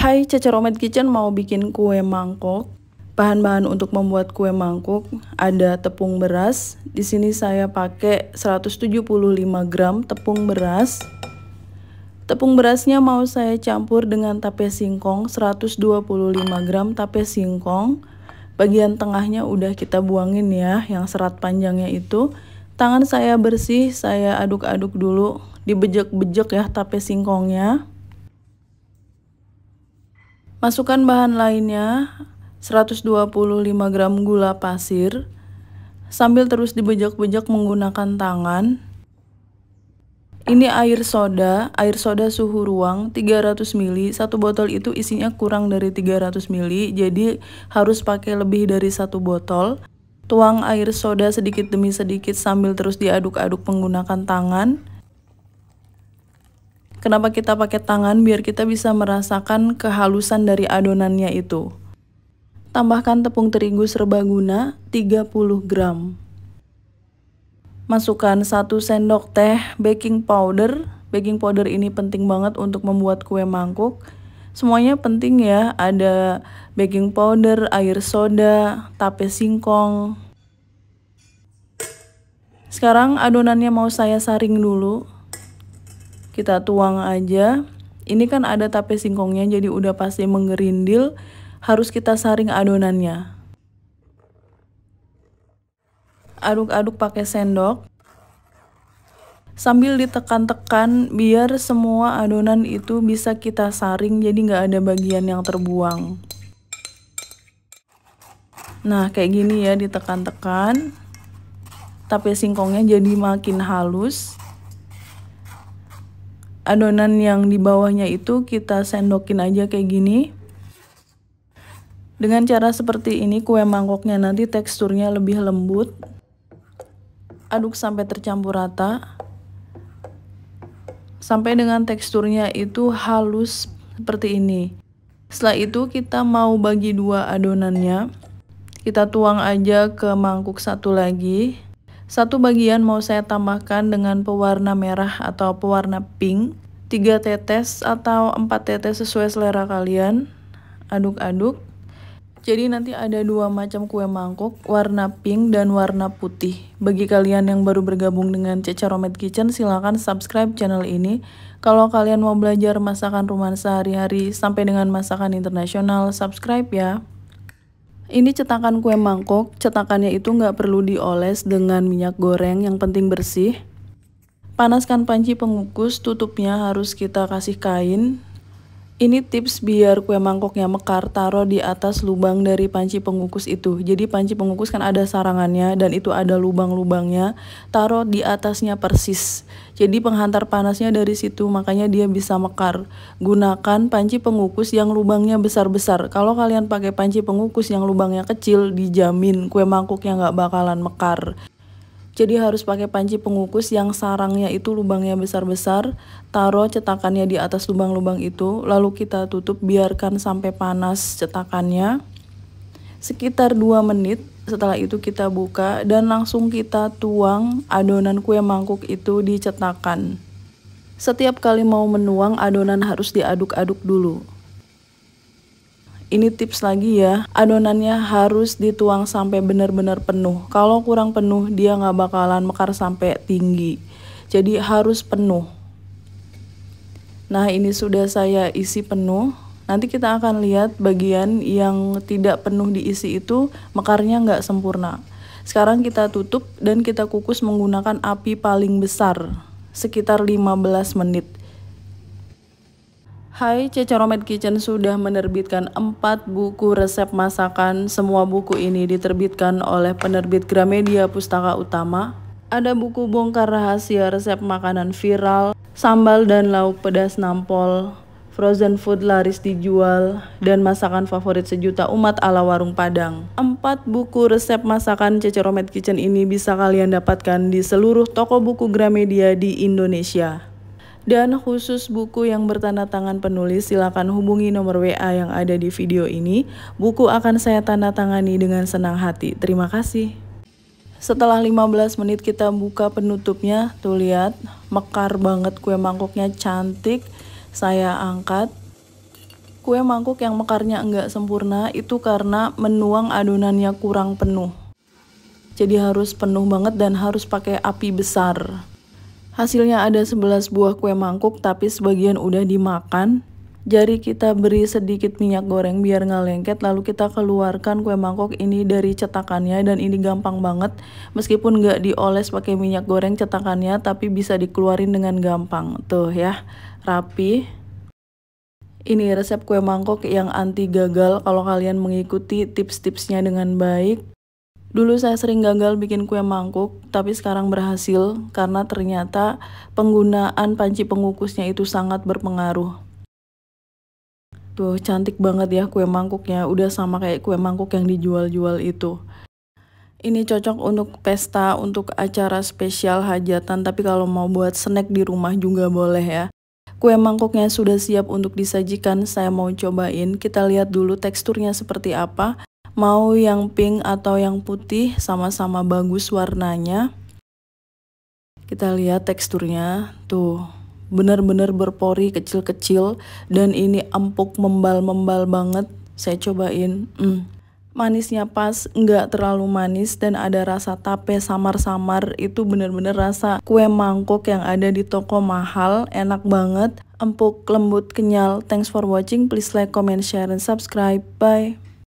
Hai Romed Kitchen mau bikin kue mangkok. Bahan-bahan untuk membuat kue mangkok ada tepung beras. Di sini saya pakai 175 gram tepung beras. Tepung berasnya mau saya campur dengan tape singkong 125 gram tape singkong. Bagian tengahnya udah kita buangin ya, yang serat panjangnya itu. Tangan saya bersih, saya aduk-aduk dulu dibejek-bejek ya tape singkongnya. Masukkan bahan lainnya 125 gram gula pasir sambil terus dibejak-bejak menggunakan tangan. Ini air soda, air soda suhu ruang 300 ml. Satu botol itu isinya kurang dari 300 ml, jadi harus pakai lebih dari satu botol. Tuang air soda sedikit demi sedikit sambil terus diaduk-aduk menggunakan tangan. Kenapa kita pakai tangan? Biar kita bisa merasakan kehalusan dari adonannya itu. Tambahkan tepung terigu serbaguna 30 gram. Masukkan 1 sendok teh baking powder. Baking powder ini penting banget untuk membuat kue mangkuk. Semuanya penting ya, ada baking powder, air soda, tape singkong. Sekarang adonannya mau saya saring dulu kita tuang aja. Ini kan ada tape singkongnya jadi udah pasti menggerindil, harus kita saring adonannya. Aduk-aduk pakai sendok. Sambil ditekan-tekan biar semua adonan itu bisa kita saring jadi nggak ada bagian yang terbuang. Nah kayak gini ya ditekan-tekan. Tape singkongnya jadi makin halus adonan yang di bawahnya itu kita sendokin aja kayak gini. Dengan cara seperti ini kue mangkoknya nanti teksturnya lebih lembut. Aduk sampai tercampur rata. Sampai dengan teksturnya itu halus seperti ini. Setelah itu kita mau bagi dua adonannya. Kita tuang aja ke mangkuk satu lagi. Satu bagian mau saya tambahkan dengan pewarna merah atau pewarna pink. 3 tetes atau 4 tetes sesuai selera kalian. Aduk-aduk. Jadi nanti ada dua macam kue mangkuk, warna pink dan warna putih. Bagi kalian yang baru bergabung dengan Cece Romet Kitchen, silahkan subscribe channel ini. Kalau kalian mau belajar masakan rumah sehari-hari sampai dengan masakan internasional, subscribe ya. Ini cetakan kue mangkuk, cetakannya itu nggak perlu dioles dengan minyak goreng, yang penting bersih. Panaskan panci pengukus, tutupnya harus kita kasih kain. Ini tips biar kue mangkoknya mekar, taruh di atas lubang dari panci pengukus itu. Jadi panci pengukus kan ada sarangannya dan itu ada lubang-lubangnya, taruh di atasnya persis. Jadi penghantar panasnya dari situ, makanya dia bisa mekar. Gunakan panci pengukus yang lubangnya besar-besar. Kalau kalian pakai panci pengukus yang lubangnya kecil, dijamin kue mangkoknya nggak bakalan mekar. Jadi harus pakai panci pengukus yang sarangnya itu lubangnya besar-besar, taruh cetakannya di atas lubang-lubang itu, lalu kita tutup biarkan sampai panas cetakannya. Sekitar 2 menit setelah itu kita buka dan langsung kita tuang adonan kue mangkuk itu di cetakan. Setiap kali mau menuang adonan harus diaduk-aduk dulu ini tips lagi ya adonannya harus dituang sampai benar-benar penuh kalau kurang penuh dia nggak bakalan mekar sampai tinggi jadi harus penuh nah ini sudah saya isi penuh nanti kita akan lihat bagian yang tidak penuh diisi itu mekarnya nggak sempurna sekarang kita tutup dan kita kukus menggunakan api paling besar sekitar 15 menit Hai, Cecoromed Kitchen sudah menerbitkan 4 buku resep masakan. Semua buku ini diterbitkan oleh penerbit Gramedia Pustaka Utama. Ada buku bongkar rahasia resep makanan viral, sambal dan lauk pedas nampol, frozen food laris dijual, dan masakan favorit sejuta umat ala warung Padang. Empat buku resep masakan Ceceromed Kitchen ini bisa kalian dapatkan di seluruh toko buku Gramedia di Indonesia. Dan khusus buku yang bertanda tangan penulis silakan hubungi nomor WA yang ada di video ini. Buku akan saya tanda tangani dengan senang hati. Terima kasih. Setelah 15 menit kita buka penutupnya, tuh lihat mekar banget kue mangkuknya cantik. Saya angkat. Kue mangkuk yang mekarnya enggak sempurna itu karena menuang adonannya kurang penuh. Jadi harus penuh banget dan harus pakai api besar. Hasilnya ada 11 buah kue mangkuk tapi sebagian udah dimakan. Jari kita beri sedikit minyak goreng biar nggak lengket lalu kita keluarkan kue mangkok ini dari cetakannya dan ini gampang banget meskipun nggak dioles pakai minyak goreng cetakannya tapi bisa dikeluarin dengan gampang tuh ya rapi. Ini resep kue mangkok yang anti gagal kalau kalian mengikuti tips-tipsnya dengan baik. Dulu saya sering gagal bikin kue mangkuk, tapi sekarang berhasil karena ternyata penggunaan panci pengukusnya itu sangat berpengaruh. Tuh, cantik banget ya kue mangkuknya, udah sama kayak kue mangkuk yang dijual-jual itu. Ini cocok untuk pesta, untuk acara spesial hajatan, tapi kalau mau buat snack di rumah juga boleh ya. Kue mangkuknya sudah siap untuk disajikan, saya mau cobain. Kita lihat dulu teksturnya seperti apa. Mau yang pink atau yang putih sama-sama bagus warnanya. Kita lihat teksturnya. Tuh, benar-benar berpori kecil-kecil dan ini empuk membal-membal banget. Saya cobain. Mm. Manisnya pas, nggak terlalu manis dan ada rasa tape samar-samar. Itu benar-benar rasa kue mangkok yang ada di toko mahal, enak banget, empuk, lembut, kenyal. Thanks for watching. Please like, comment, share, and subscribe. Bye.